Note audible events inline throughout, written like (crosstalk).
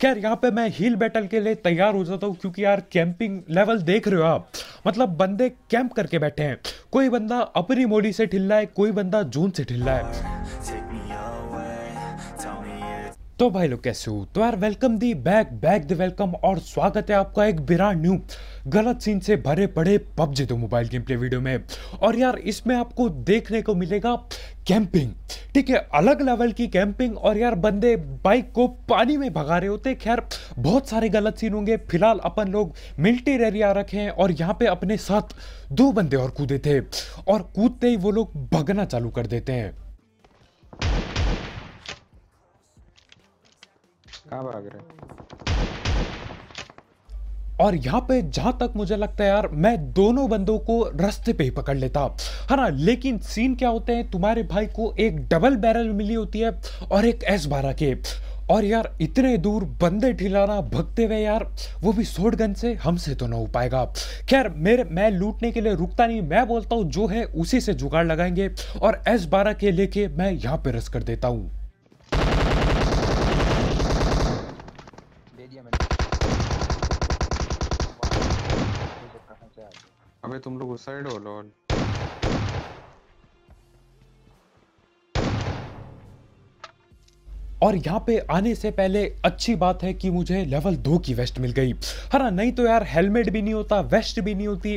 खैर यहाँ पे मैं हिल बैटल के लिए तैयार हो जाता हूँ क्योंकि यार कैंपिंग लेवल देख रहे हो आप मतलब बंदे कैंप करके बैठे हैं कोई बंदा अपनी मोड़ी से ठिल्ला है कोई बंदा जून से ठिल्ला है तो भाई लोग कैसे हो तो यार welcome the back back the welcome और स्वागत है आपका एक बिरा न्यू गलत सीन से भरे पड़े पबजी दो मोबाइल गेम प्ले वीडियो में और यार इसमें आपको देखने को मिलेगा कैंपिंग ठीक है अलग लेवल की कैंपिंग और यार बंदे बाइक को पानी में भगा रहे होते खैर बहुत सारे गलत सीन होंगे फिलहाल अपन लोग मिल्टी एरिया रखे हैं और यहाँ पे अपने साथ दो बंदे और कूदे थे और कूदते ही वो लोग भगना चालू कर देते हैं कहाँ भाग रहे और यहाँ पे जहां तक मुझे लगता है यार मैं दोनों बंदों को रास्ते पे ही पकड़ लेता है हाँ ना लेकिन सीन क्या होते हैं तुम्हारे भाई को एक डबल बैरल मिली होती है और एक एस बारह के और यार इतने दूर बंदे ठिलाना भगते हुए यार वो भी सोड गन से हमसे तो ना हो पाएगा खैर मेरे मैं लूटने के लिए रुकता नहीं मैं बोलता हूँ जो है उसी से जुगाड़ लगाएंगे और एस बारह के लेके मैं यहाँ पे रस कर देता हूँ अबे तुम लोग उस साइड हो लॉल और यहाँ पे आने से पहले अच्छी बात है कि मुझे लेवल दो की वेस्ट मिल गई है हाँ, ना नहीं तो यार हेलमेट भी नहीं होता वेस्ट भी नहीं होती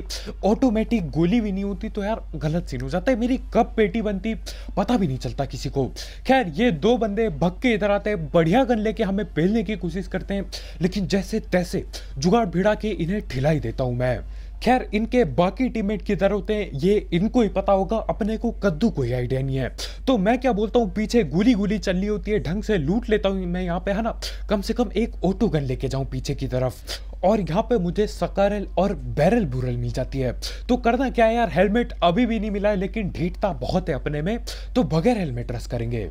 ऑटोमेटिक गोली भी नहीं होती तो यार गलत सीन हो जाता है मेरी कब पेटी बनती पता भी नहीं चलता किसी को खैर ये दो बंदे भग के इधर आते हैं बढ़िया गन लेके हमें पेलने की कोशिश करते हैं लेकिन जैसे तैसे जुगाड़ भिड़ा के इन्हें ठिलाई देता हूँ मैं खैर इनके बाकी टीममेट की हैं ये इनको ही पता होगा अपने को कद्दू कोई आइडिया नहीं है तो मैं क्या बोलता हूँ पीछे गोली गोली चल रही होती है ढंग से लूट लेता हूँ मैं यहाँ पे है ना कम से कम एक ऑटो गन लेके जाऊँ पीछे की तरफ और यहाँ पे मुझे सकारल और बैरल बुरल मिल जाती है तो करना क्या है यार हेलमेट अभी भी नहीं मिला है लेकिन ढीठता बहुत है अपने में तो बगैर हेलमेट रस करेंगे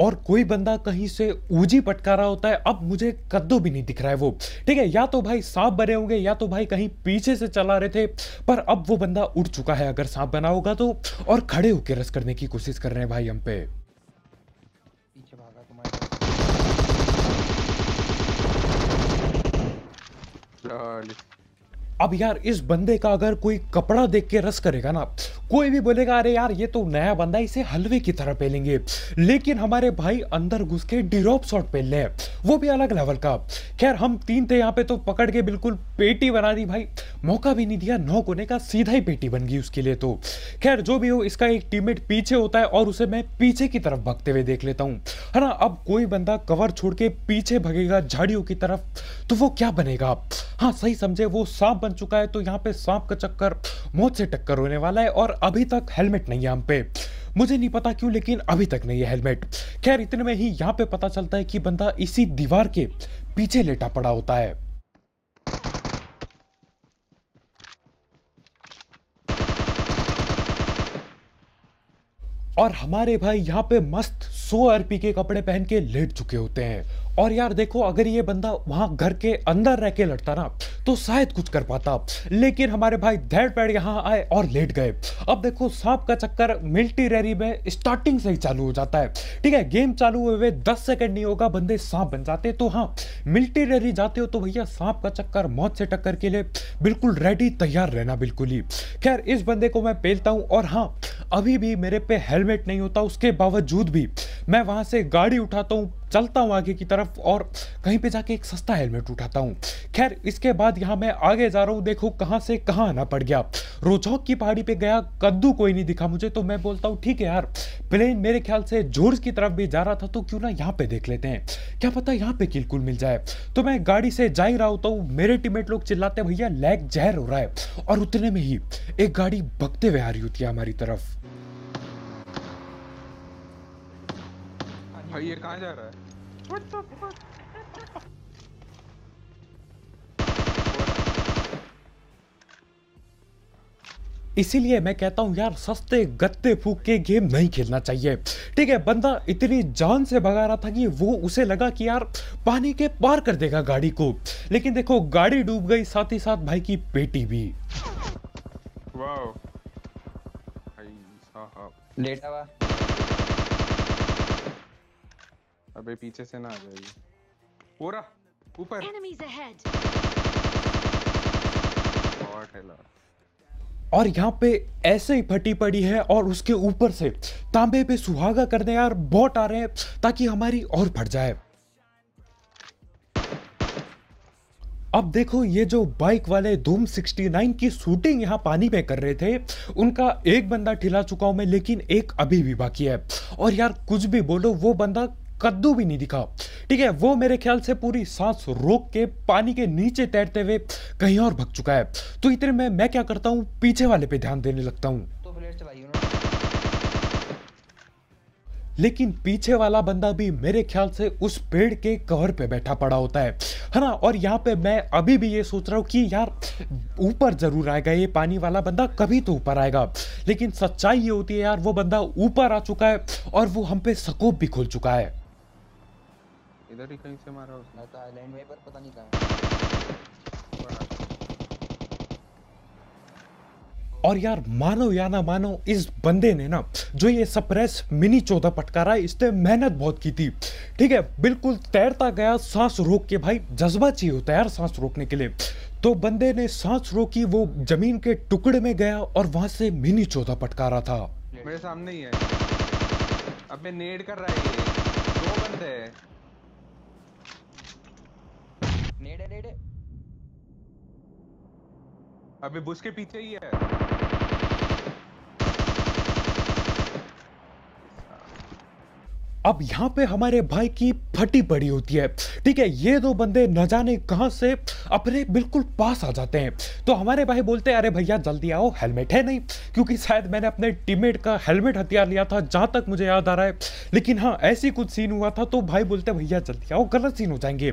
और कोई बंदा कहीं से ऊजी पटका रहा होता है अब मुझे कद्दू भी नहीं दिख रहा है वो ठीक है या तो भाई सांप बने होंगे या तो भाई कहीं पीछे से चला रहे थे पर अब वो बंदा उड़ चुका है अगर सांप बना होगा तो और खड़े होकर रस करने की कोशिश कर रहे हैं भाई हम पे अब यार इस बंदे का अगर कोई कपड़ा देख के रस करेगा ना कोई भी बोलेगा अरे यार ये तो नया बंदा इसे हलवे की तरह पहलेंगे लेकिन हमारे भाई अंदर घुस के डिरोप शॉट पहन ले वो भी अलग लेवल का खैर हम तीन थे यहाँ पे तो पकड़ के बिल्कुल पेटी बना दी भाई मौका भी नहीं दिया नौ कोने का सीधा ही पेटी बन गई उसके लिए तो खैर जो भी हो इसका एक टीममेट पीछे होता है और उसे मैं पीछे की तरफ भगते हुए देख लेता हूँ है ना अब कोई बंदा कवर छोड़ के पीछे भगेगा झाड़ियों की तरफ तो वो क्या बनेगा हाँ सही समझे वो सांप बन चुका है तो यहाँ पे सांप का चक्कर मौत से टक्कर होने वाला है और अभी तक हेलमेट नहीं है हम पे मुझे नहीं पता क्यों लेकिन अभी तक नहीं है हेलमेट खैर इतने में ही यहाँ पे पता चलता है कि बंदा इसी दीवार के पीछे लेटा पड़ा होता है और हमारे भाई यहाँ पे मस्त सो आरपी के कपड़े पहन के लेट चुके होते हैं और यार देखो अगर ये बंदा वहाँ घर के अंदर रह के लड़ता ना तो शायद कुछ कर पाता लेकिन हमारे भाई धैड़ पैड़ यहाँ आए और लेट गए अब देखो सांप का चक्कर मिल्टी रेरी में स्टार्टिंग से ही चालू हो जाता है ठीक है गेम चालू हुए हुए दस सेकेंड नहीं होगा बंदे सांप बन जाते तो हाँ मिल्टी रेरी जाते हो तो भैया सांप का चक्कर मौत से टक्कर के लिए बिल्कुल रेडी तैयार रहना बिल्कुल ही खैर इस बंदे को मैं पेलता हूँ और हाँ अभी भी मेरे पे हेलमेट नहीं होता उसके बावजूद भी मैं वहाँ से गाड़ी उठाता हूँ चलता हूँ आगे की तरफ और कहीं पे जाके एक सस्ता हेलमेट उठाता हूँ खैर इसके बाद यहाँ मैं आगे जा रहा हूँ देखो कहाँ से कहाँ आना पड़ गया रोचौक की पहाड़ी पे गया कद्दू कोई नहीं दिखा मुझे तो मैं बोलता हूँ ठीक है यार प्लेन मेरे ख्याल से जोर्स की तरफ भी जा रहा था तो क्यों ना यहाँ पे देख लेते हैं क्या पता यहाँ पे किलकुल मिल जाए तो मैं गाड़ी से जा ही रहा होता हूँ मेरे टीमेट लोग चिल्लाते भैया लैग जहर हो रहा है और उतने में ही एक गाड़ी भगते हुए आ रही होती है हमारी तरफ भाई ये कहां जा रहा है व्हाट द फक इसीलिए मैं कहता हूँ यार सस्ते गत्ते फूक के गेम नहीं खेलना चाहिए ठीक है बंदा इतनी जान से भगा रहा था कि वो उसे लगा कि यार पानी के पार कर देगा गाड़ी को लेकिन देखो गाड़ी डूब गई साथ ही साथ भाई की पेटी भी लेटा हुआ अबे पीछे से ना आ जाएगी पूरा ऊपर एनिमीज अहेड गॉड हेलो और यहाँ पे ऐसे ही फटी पड़ी है और उसके ऊपर से तांबे पे सुहागा करने यार बहुत आ रहे हैं ताकि हमारी और फट जाए अब देखो ये जो बाइक वाले धूम 69 की शूटिंग यहाँ पानी में कर रहे थे उनका एक बंदा ठिला चुका हूं मैं लेकिन एक अभी भी बाकी है और यार कुछ भी बोलो वो बंदा कद्दू भी नहीं दिखा ठीक है वो मेरे ख्याल से पूरी सांस रोक के पानी के नीचे तैरते हुए कहीं और भग चुका है तो इतने में मैं क्या करता हूँ पीछे वाले पे ध्यान देने लगता हूँ तो लेकिन पीछे वाला बंदा भी मेरे ख्याल से उस पेड़ के कवर पे बैठा पड़ा होता है है ना और यहाँ पे मैं अभी भी ये सोच रहा हूँ कि यार ऊपर जरूर आएगा ये पानी वाला बंदा कभी तो ऊपर आएगा लेकिन सच्चाई ये होती है यार वो बंदा ऊपर आ चुका है और वो हम पे सकोप भी खोल चुका है इधर ही कहीं से मारा उसने मैं तो आइलैंड वाइपर पता नहीं कहां और यार मानो या ना मानो इस बंदे ने ना जो ये सप्रेस मिनी चौदह पटकारा इसने मेहनत बहुत की थी ठीक है बिल्कुल तैरता गया सांस रोक के भाई जज्बा चाहिए होता है यार सांस रोकने के लिए तो बंदे ने सांस रोकी वो जमीन के टुकड़े में गया और वहां से मिनी चौदह पटकारा था मेरे सामने ही है अब नेड कर रहा है दो बंदे हैं नेड़े नेड़े अबे बुश के पीछे ही है अब यहाँ पे हमारे भाई की फटी पड़ी होती है ठीक है ये दो बंदे न जाने कहाँ से अपने बिल्कुल पास आ जाते हैं तो हमारे भाई बोलते हैं अरे भैया जल्दी आओ हेलमेट है नहीं क्योंकि शायद मैंने अपने टीममेट का हेलमेट हथियार लिया था जहाँ तक मुझे याद आ रहा है लेकिन हाँ ऐसी कुछ सीन हुआ था तो भाई बोलते हैं भैया जल्दी आओ गलत सीन हो जाएंगे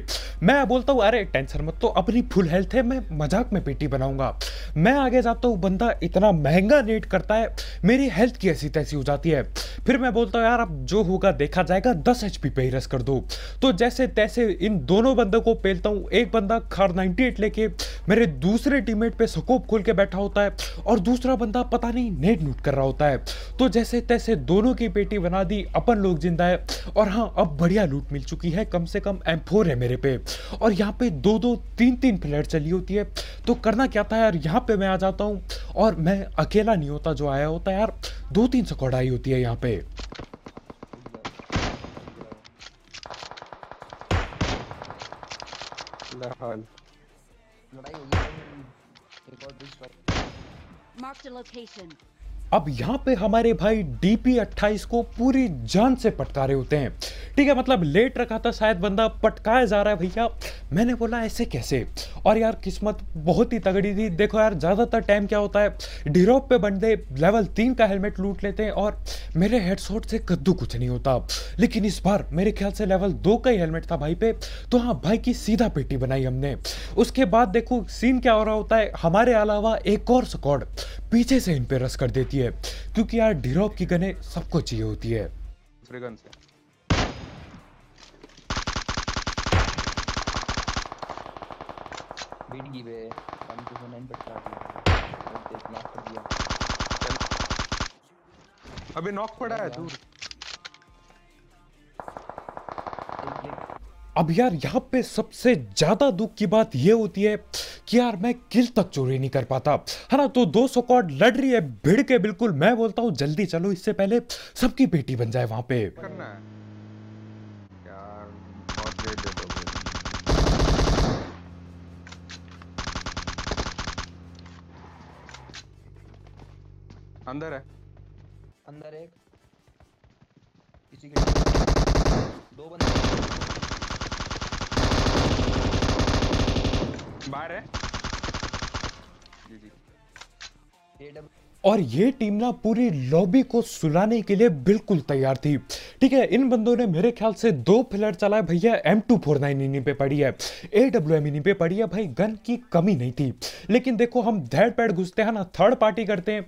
मैं बोलता हूँ अरे टेंशन मत तो अपनी फुल हेल्थ है मैं मजाक में पेटी बनाऊंगा मैं आगे जाता हूँ बंदा इतना महंगा रेट करता है मेरी हेल्थ की ऐसी तैसी हो जाती है फिर मैं बोलता हूँ यार अब जो होगा देखा रखा जाएगा दस एच पी पे ही रस कर दो तो जैसे तैसे इन दोनों बंदों को पेलता हूँ एक बंदा खार नाइनटी एट लेके मेरे दूसरे टीममेट पे सकोप खोल के बैठा होता है और दूसरा बंदा पता नहीं नेट नूट कर रहा होता है तो जैसे तैसे दोनों की पेटी बना दी अपन लोग जिंदा है और हाँ अब बढ़िया लूट मिल चुकी है कम से कम एम है मेरे पे और यहाँ पे दो दो तीन तीन फ्लैट चली होती है तो करना क्या था यार यहाँ पे मैं आ जाता हूँ और मैं अकेला नहीं होता जो आया होता यार दो तीन स्कॉड आई होती है यहाँ पे Mark the Marked a location. अब यहाँ पे हमारे भाई डी पी अट्ठाईस को पूरी जान से पटकारे होते हैं ठीक है मतलब लेट रखा था शायद बंदा पटकाया जा रहा है भैया मैंने बोला ऐसे कैसे और यार किस्मत बहुत ही तगड़ी थी देखो यार ज़्यादातर टाइम क्या होता है ढिरोप पे बंदे लेवल तीन का हेलमेट लूट लेते हैं और मेरे हेडसोट से कद्दू कुछ नहीं होता लेकिन इस बार मेरे ख्याल से लेवल दो का ही हेलमेट था भाई पे तो हाँ भाई की सीधा पेटी बनाई हमने उसके बाद देखो सीन क्या हो रहा होता है हमारे अलावा एक और स्कॉड पीछे से इन पे रस कर देती है होती है क्योंकि यार ढिरोप की गने सबको चाहिए होती है अबे नॉक पड़ा है दूर अब यार यहाँ पे सबसे ज्यादा दुख की बात यह होती है कि यार मैं किल तक चोरी नहीं कर पाता है ना तो दो सौ कॉड लड़ रही है भिड़ के बिल्कुल मैं बोलता हूँ जल्दी चलो इससे पहले सबकी बेटी बन जाए वहां पे करना है अंदर है और ये टीम ना पूरी लॉबी को सुलाने के लिए बिल्कुल तैयार थी ठीक है इन बंदों ने मेरे ख्याल से दो फिलर चलाए भैया एम टू फोर नाइन इन्हीं पे पड़ी है ए डब्ल्यू एम इन्हीं पे पड़ी है भाई गन की कमी नहीं थी लेकिन देखो हम धैड़ पैड घुसते हैं ना थर्ड पार्टी करते हैं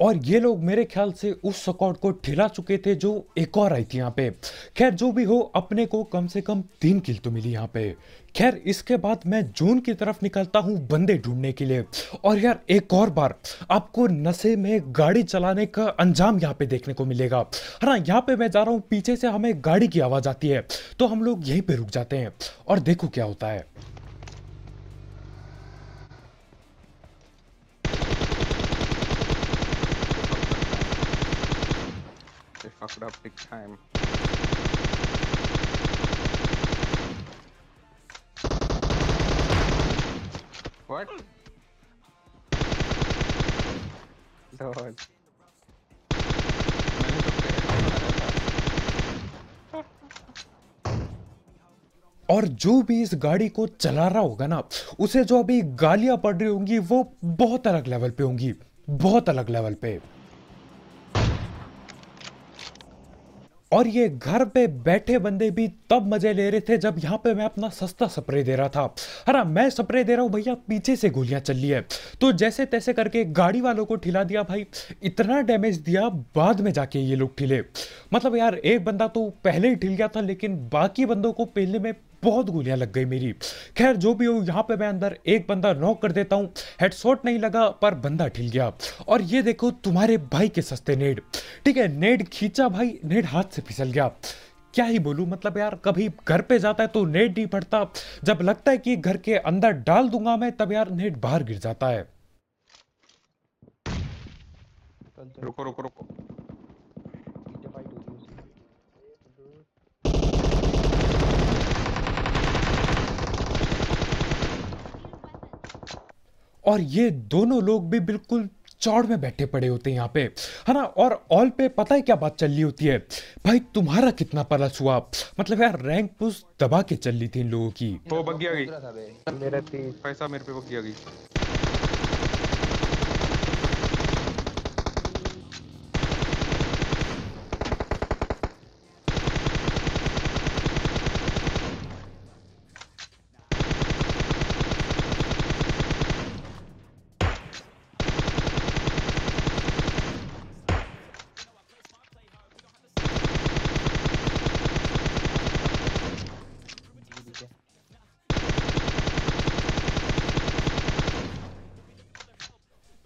और ये लोग मेरे ख्याल से उस सकौट को ठेला चुके थे जो एक और आई थी यहाँ पे खैर जो भी हो अपने को कम से कम तीन किल तो मिली यहाँ पे खैर इसके बाद मैं जून की तरफ निकलता हूँ बंदे ढूंढने के लिए और यार एक और बार आपको नशे में गाड़ी चलाने का अंजाम यहाँ पे देखने को मिलेगा है हाँ, ना यहाँ पे मैं जा रहा हूँ पीछे से हमें गाड़ी की आवाज़ आती है तो हम लोग यहीं पे रुक जाते हैं और देखो क्या होता है fucked up big time. What? Lord. और जो भी इस गाड़ी को चला रहा होगा ना उसे जो अभी गालियां पड़ रही होंगी वो बहुत अलग लेवल पे होंगी बहुत अलग लेवल पे और ये घर पे बैठे बंदे भी तब मजे ले रहे थे जब यहाँ पे मैं अपना सस्ता स्प्रे दे रहा था है ना मैं स्प्रे दे रहा हूँ भैया पीछे से गोलियाँ चल रही है तो जैसे तैसे करके गाड़ी वालों को ठिला दिया भाई इतना डैमेज दिया बाद में जाके ये लोग ठिले मतलब यार एक बंदा तो पहले ही ठिल गया था लेकिन बाकी बंदों को पहले में बहुत गोलियां लग गई मेरी खैर जो भी हो यहाँ पे मैं अंदर एक बंदा नॉक कर देता हूँ हेडशॉट नहीं लगा पर बंदा ठिल गया और ये देखो तुम्हारे भाई के सस्ते नेड ठीक है नेड खींचा भाई नेड हाथ से फिसल गया क्या ही बोलूँ मतलब यार कभी घर पे जाता है तो नेट नहीं पड़ता जब लगता है कि घर के अंदर डाल दूंगा मैं तब यार नेट बाहर गिर जाता है रुको रुको रुको और ये दोनों लोग भी बिल्कुल चौड़ में बैठे पड़े होते हैं यहाँ पे है ना और ऑल पे पता है क्या बात चल रही होती है भाई तुम्हारा कितना पलस हुआ मतलब यार रैंक पुश दबा के चल रही थी इन लोगों की तो वो बग्गी आ गई मेरा पैसा मेरे पे बग्गी आ गई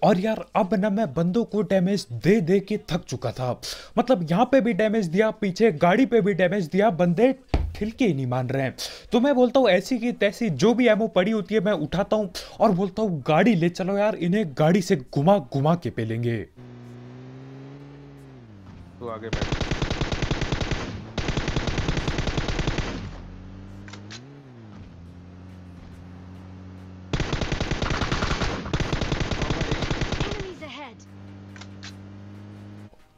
और यार अब ना मैं बंदों को डैमेज दे दे के थक चुका था मतलब यहाँ पे भी डैमेज दिया पीछे गाड़ी पे भी डैमेज दिया बंदे ठिलके ही नहीं मान रहे हैं तो मैं बोलता हूँ ऐसी की तैसी जो भी एमओ पड़ी होती है मैं उठाता हूँ और बोलता हूँ गाड़ी ले चलो यार इन्हें गाड़ी से घुमा घुमा के पे लेंगे तो आगे बैठ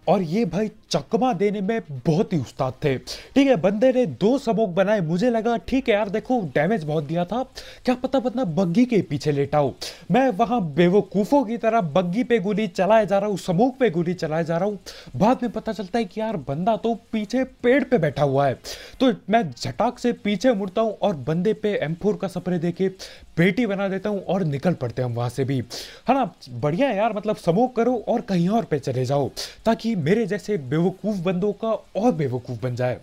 और ये भाई चकमा देने में बहुत ही उस्ताद थे ठीक है बंदे ने दो समोक बनाए मुझे लगा ठीक है यार देखो डैमेज बहुत दिया था क्या पता पता बग्गी के पीछे लेटा हूँ मैं वहां बेवकूफ़ों की तरह बग्गी पे गोली चलाए जा रहा हूँ समोक पे गोली चलाए जा रहा हूँ बाद में पता चलता है कि यार बंदा तो पीछे पेड़ पे बैठा हुआ है तो मैं झटाक से पीछे मुड़ता हूँ और बंदे पे एम का सपरे दे के बेटी बना देता हूँ और निकल पड़ते हैं हम वहां से भी है ना बढ़िया यार मतलब समोक करो और कहीं और पे चले जाओ ताकि मेरे जैसे बेवकूफ़ बंदों का और बेवकूफ़ बन जाए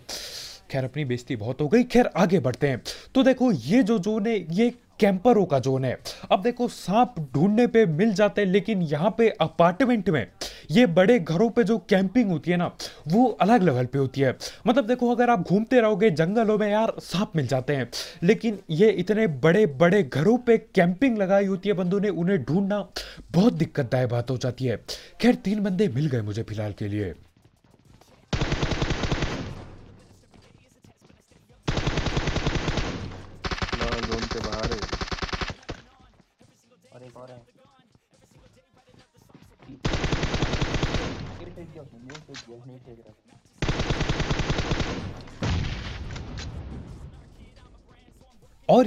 खैर अपनी बेस्ती बहुत हो गई खैर आगे बढ़ते हैं तो देखो ये जो जो ने ये कैंपरों का जोन है अब देखो सांप ढूंढने पे मिल जाते हैं लेकिन यहाँ पे अपार्टमेंट में ये बड़े घरों पे जो कैंपिंग होती है ना वो अलग लेवल पे होती है मतलब देखो अगर आप घूमते रहोगे जंगलों में यार सांप मिल जाते हैं लेकिन ये इतने बड़े बड़े घरों पे कैंपिंग लगाई होती है बंदों ने उन्हें ढूंढना बहुत दिक्कतदायक बात हो जाती है खैर तीन बंदे मिल गए मुझे फिलहाल के लिए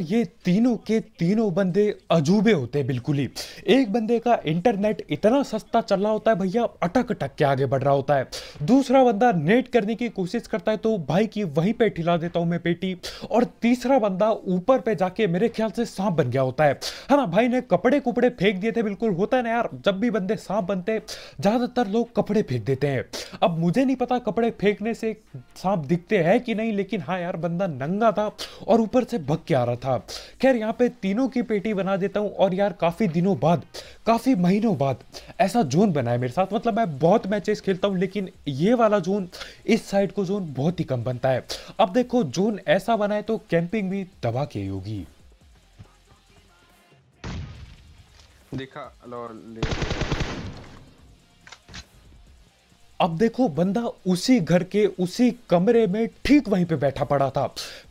ये तीनों के तीनों बंदे अजूबे होते हैं बिल्कुल ही एक बंदे का इंटरनेट इतना सस्ता चल रहा होता है भैया अटक अटक के आगे बढ़ रहा होता है दूसरा बंदा नेट करने की कोशिश करता है तो भाई की वहीं पे ठिला देता हूँ मैं पेटी और तीसरा बंदा ऊपर पे जाके मेरे ख्याल से सांप बन गया होता है है ना भाई ने कपड़े कुपड़े फेंक दिए थे बिल्कुल होता है ना यार जब भी बंदे सांप बनते ज़्यादातर लोग कपड़े फेंक देते हैं अब मुझे नहीं पता कपड़े फेंकने से सांप दिखते हैं कि नहीं लेकिन हाँ यार बंदा नंगा था और ऊपर से भग के आ रहा था था खैर यहाँ पे तीनों की पेटी बना देता हूँ और यार काफ़ी दिनों बाद काफ़ी महीनों बाद ऐसा जोन बना है मेरे साथ मतलब मैं बहुत मैचेस खेलता हूँ लेकिन ये वाला जोन इस साइड को जोन बहुत ही कम बनता है अब देखो जोन ऐसा बनाए तो कैंपिंग भी दबा के होगी देखा अब देखो बंदा उसी घर के उसी कमरे में ठीक वहीं पे बैठा पड़ा था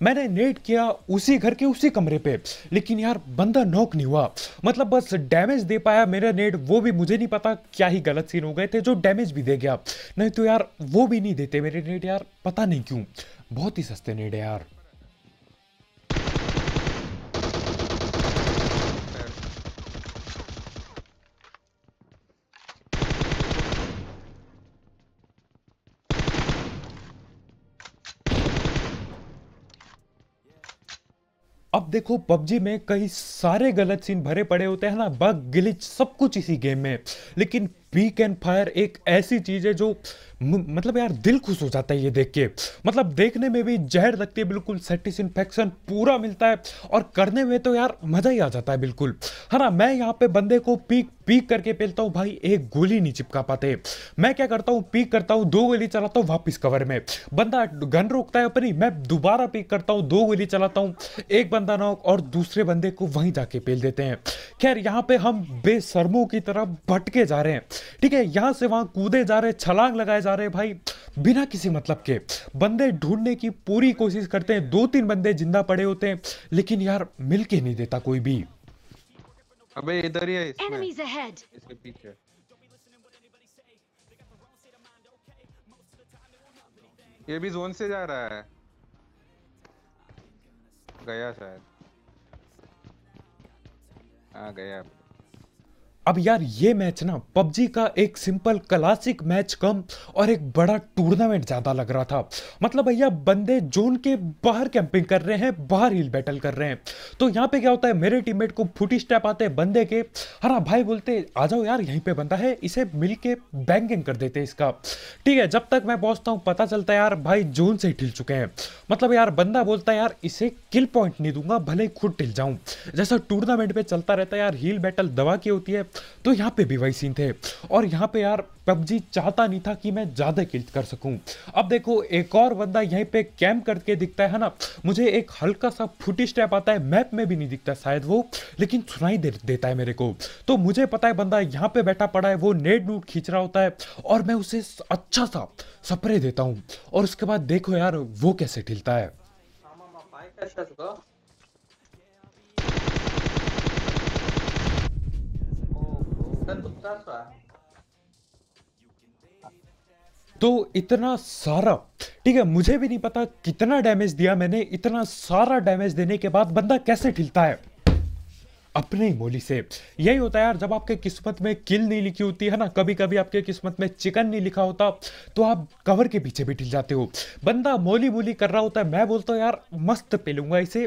मैंने नेट किया उसी घर के उसी कमरे पे लेकिन यार बंदा नॉक नहीं हुआ मतलब बस डैमेज दे पाया मेरा नेट वो भी मुझे नहीं पता क्या ही गलत सीन हो गए थे जो डैमेज भी दे गया नहीं तो यार वो भी नहीं देते मेरे नेट यार पता नहीं क्यों बहुत ही सस्ते नेट है यार देखो पबजी में कई सारे गलत सीन भरे पड़े होते हैं ना बग गिलिच सब कुछ इसी गेम में लेकिन पीक एंड फायर एक ऐसी चीज़ है जो मतलब यार दिल खुश हो जाता है ये देख के मतलब देखने में भी जहर लगती है बिल्कुल सेटिसफेक्शन पूरा मिलता है और करने में तो यार मज़ा ही आ जाता है बिल्कुल है ना मैं यहाँ पे बंदे को पीक पीक करके पेलता हूँ भाई एक गोली नहीं चिपका पाते मैं क्या करता हूँ पीक करता हूँ दो गोली चलाता हूँ वापिस कवर में बंदा गन रोकता है अपनी मैं दोबारा पीक करता हूँ दो गोली चलाता हूँ एक बंदा नौक और दूसरे बंदे को वहीं जाके पेल देते हैं खैर यहाँ पे हम बेसरमों की तरफ भटके जा रहे हैं ठीक है यहां से वहां कूदे जा रहे छलांग लगाए जा रहे भाई बिना किसी मतलब के बंदे ढूंढने की पूरी कोशिश करते हैं दो तीन बंदे जिंदा पड़े होते हैं लेकिन यार मिल के नहीं देता कोई भी अबे इधर ही है इसमें इसके पीछे ये भी जोन से जा रहा है गया शायद आ हाँ, गया अब यार ये मैच ना पबजी का एक सिंपल क्लासिक मैच कम और एक बड़ा टूर्नामेंट ज़्यादा लग रहा था मतलब भैया बंदे जोन के बाहर कैंपिंग कर रहे हैं बाहर हिल बैटल कर रहे हैं तो यहाँ पे क्या होता है मेरे टीममेट को फुटी स्टेप आते हैं बंदे के हरा भाई बोलते आ जाओ यार यहीं पे बंदा है इसे मिल के बैंकिंग कर देते इसका ठीक है जब तक मैं पहुंचता हूँ पता चलता है यार भाई जोन से ही ढिल चुके हैं मतलब यार बंदा बोलता है यार इसे किल पॉइंट नहीं दूंगा भले खुद ढिल जाऊं जैसा टूर्नामेंट पे चलता रहता है यार हील बैटल दवा की होती है तो यहाँ पे भी वही सीन थे और यहाँ पे यार पबजी चाहता नहीं था कि मैं ज़्यादा किल कर सकूँ अब देखो एक और बंदा यहीं पे कैम करके दिखता है ना मुझे एक हल्का सा फुटी स्टेप आता है मैप में भी नहीं दिखता शायद वो लेकिन सुनाई दे, देता है मेरे को तो मुझे पता है बंदा यहाँ पे बैठा पड़ा है वो नेट नूट खींच रहा होता है और मैं उसे अच्छा सा सप्रे देता हूँ और उसके बाद देखो यार वो कैसे ठिलता है तो, तो इतना सारा ठीक है मुझे भी नहीं पता कितना डैमेज दिया मैंने इतना सारा डैमेज देने के बाद बंदा कैसे ठिलता है अपने ही बोली से यही होता है यार जब आपके किस्मत में किल नहीं लिखी होती है ना कभी कभी आपके किस्मत में चिकन नहीं लिखा होता तो आप कवर के पीछे भी ढिल जाते हो बंदा मोली मोली कर रहा होता है मैं बोलता हूँ यार मस्त पे लूंगा इसे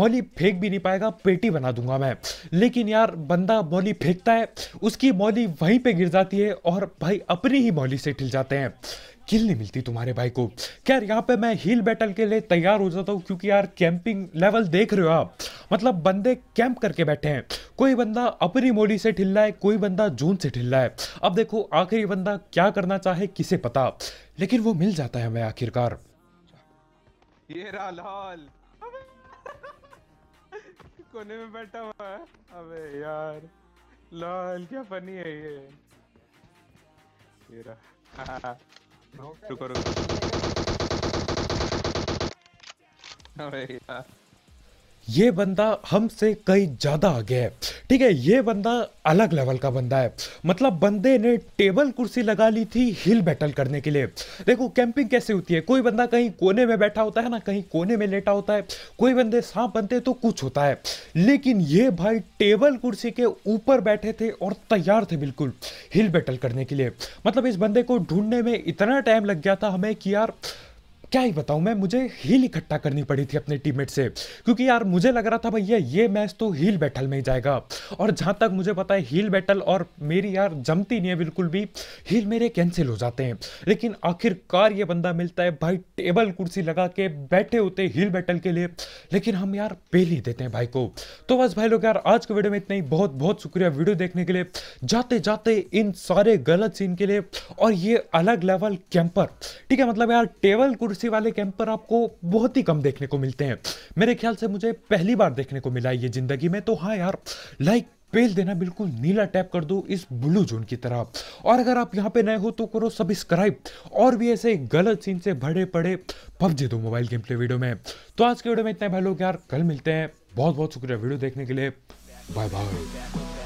मोली फेंक भी नहीं पाएगा पेटी बना दूंगा मैं लेकिन यार बंदा मोली फेंकता है उसकी मोली वहीं पर गिर जाती है और भाई अपनी ही मोली से ढिल जाते हैं किल नहीं मिलती तुम्हारे भाई को खैर यहाँ पे मैं हिल बैटल के लिए तैयार हो जाता हूँ क्योंकि यार कैंपिंग लेवल देख रहे हो आप मतलब बंदे कैंप करके बैठे हैं कोई बंदा अपनी मोली से ठिल है कोई बंदा जून से ठिल है अब देखो आखिर बंदा क्या करना चाहे किसे पता लेकिन वो मिल जाता है हमें आखिरकार ये रहा लाल (laughs) कोने में बैठा हुआ है अबे यार लाल क्या फनी है ये ये रहा (laughs) No. No no ये बंदा हमसे कहीं ज़्यादा आगे है ठीक है ये बंदा अलग लेवल का बंदा है मतलब बंदे ने टेबल कुर्सी लगा ली थी हिल बैटल करने के लिए देखो कैंपिंग कैसे होती है कोई बंदा कहीं कोने में बैठा होता है ना कहीं कोने में लेटा होता है कोई बंदे सांप बनते तो कुछ होता है लेकिन ये भाई टेबल कुर्सी के ऊपर बैठे थे और तैयार थे बिल्कुल हिल बैटल करने के लिए मतलब इस बंदे को ढूंढने में इतना टाइम लग गया था हमें कि यार क्या ही बताऊं मैं मुझे हील इकट्ठा करनी पड़ी थी अपने टीममेट से क्योंकि यार मुझे लग रहा था भैया ये मैच तो हील बैटल में ही जाएगा और जहां तक मुझे पता है हील बैटल और मेरी यार जमती नहीं है बिल्कुल भी हील मेरे कैंसिल हो जाते हैं लेकिन आखिरकार ये बंदा मिलता है भाई टेबल कुर्सी लगा के बैठे होते हील बैटल के लिए लेकिन हम यार पेल ही देते हैं भाई को तो बस भाई लोग यार आज के वीडियो में इतना ही बहुत बहुत शुक्रिया वीडियो देखने के लिए जाते जाते इन सारे गलत सीन के लिए और ये अलग लेवल कैंपर ठीक है मतलब यार टेबल कुर्सी कुर्सी वाले कैंप पर आपको बहुत ही कम देखने को मिलते हैं मेरे ख्याल से मुझे पहली बार देखने को मिला ये ज़िंदगी में तो हाँ यार लाइक पेल देना बिल्कुल नीला टैप कर दो इस ब्लू जोन की तरह और अगर आप यहाँ पे नए हो तो करो सब्सक्राइब और भी ऐसे गलत सीन से भरे पड़े पबजी दो मोबाइल गेम प्ले वीडियो में तो आज के वीडियो में इतना भाई लोग यार कल मिलते हैं बहुत बहुत शुक्रिया वीडियो देखने के लिए बाय बाय